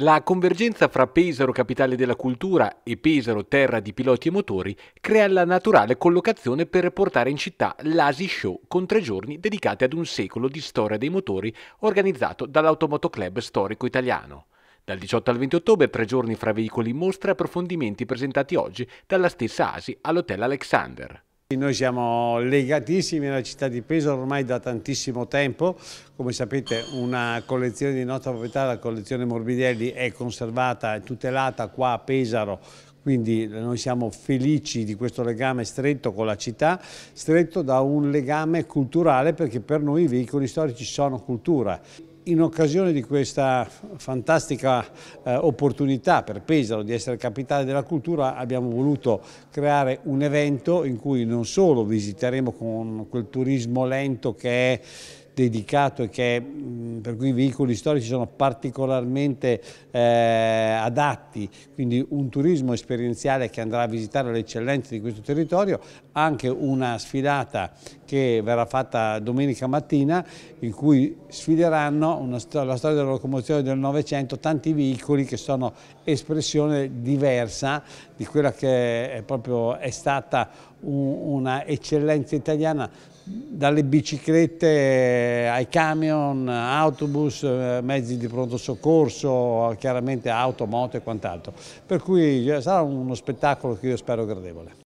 La convergenza fra Pesaro capitale della cultura e Pesaro terra di piloti e motori crea la naturale collocazione per portare in città l'Asi Show con tre giorni dedicati ad un secolo di storia dei motori organizzato dall'Automoto Club storico italiano. Dal 18 al 20 ottobre tre giorni fra veicoli in mostra e approfondimenti presentati oggi dalla stessa Asi all'Hotel Alexander. Noi siamo legatissimi alla città di Pesaro ormai da tantissimo tempo, come sapete una collezione di nostra proprietà, la collezione Morbidelli, è conservata e tutelata qua a Pesaro quindi noi siamo felici di questo legame stretto con la città, stretto da un legame culturale perché per noi i veicoli storici sono cultura in occasione di questa fantastica eh, opportunità per Pesaro di essere capitale della cultura abbiamo voluto creare un evento in cui non solo visiteremo con quel turismo lento che è dedicato e che, per cui i veicoli storici sono particolarmente eh, adatti, quindi un turismo esperienziale che andrà a visitare le eccellenze di questo territorio, anche una sfilata che verrà fatta domenica mattina in cui sfideranno una, la storia della locomozione del Novecento, tanti veicoli che sono espressione diversa di quella che è proprio è stata un, una eccellenza italiana dalle biciclette ai camion, autobus, eh, mezzi di pronto soccorso, chiaramente auto, moto e quant'altro. Per cui eh, sarà uno spettacolo che io spero gradevole.